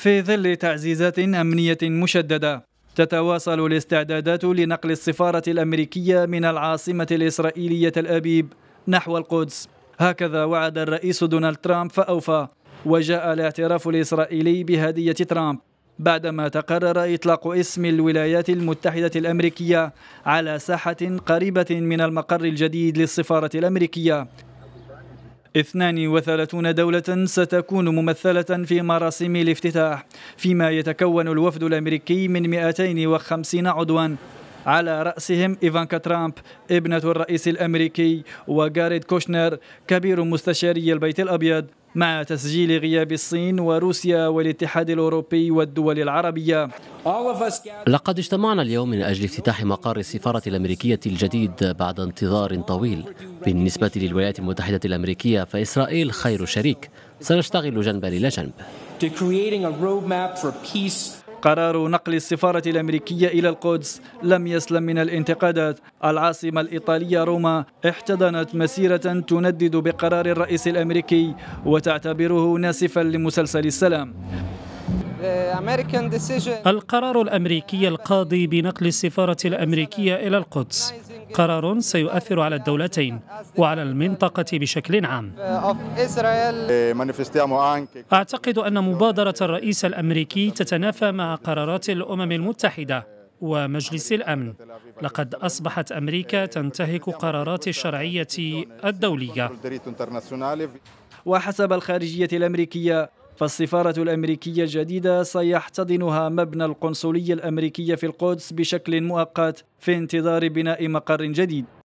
في ظل تعزيزات أمنية مشددة تتواصل الاستعدادات لنقل السفارة الأمريكية من العاصمة الإسرائيلية تل أبيب نحو القدس هكذا وعد الرئيس دونالد ترامب فأوفى وجاء الاعتراف الإسرائيلي بهدية ترامب بعدما تقرر إطلاق اسم الولايات المتحدة الأمريكية على ساحة قريبة من المقر الجديد للسفارة الأمريكية 32 دولة ستكون ممثلة في مراسم الافتتاح فيما يتكون الوفد الأمريكي من 250 عضوا على رأسهم إيفانكا ترامب ابنة الرئيس الأمريكي وغاريد كوشنر كبير مستشاري البيت الأبيض مع تسجيل غياب الصين وروسيا والاتحاد الأوروبي والدول العربية لقد اجتمعنا اليوم من أجل افتتاح مقر السفارة الأمريكية الجديد بعد انتظار طويل بالنسبة للولايات المتحدة الأمريكية فإسرائيل خير شريك سنشتغل جنبا إلى جنب قرار نقل السفارة الأمريكية إلى القدس لم يسلم من الانتقادات العاصمة الإيطالية روما احتضنت مسيرة تندد بقرار الرئيس الأمريكي وتعتبره ناسفا لمسلسل السلام القرار الأمريكي القاضي بنقل السفارة الأمريكية إلى القدس قرار سيؤثر على الدولتين وعلى المنطقة بشكل عام أعتقد أن مبادرة الرئيس الأمريكي تتنافى مع قرارات الأمم المتحدة ومجلس الأمن لقد أصبحت أمريكا تنتهك قرارات الشرعية الدولية وحسب الخارجية الأمريكية فالسفارة الأمريكية الجديدة سيحتضنها مبنى القنصلية الأمريكية في القدس بشكل مؤقت في انتظار بناء مقر جديد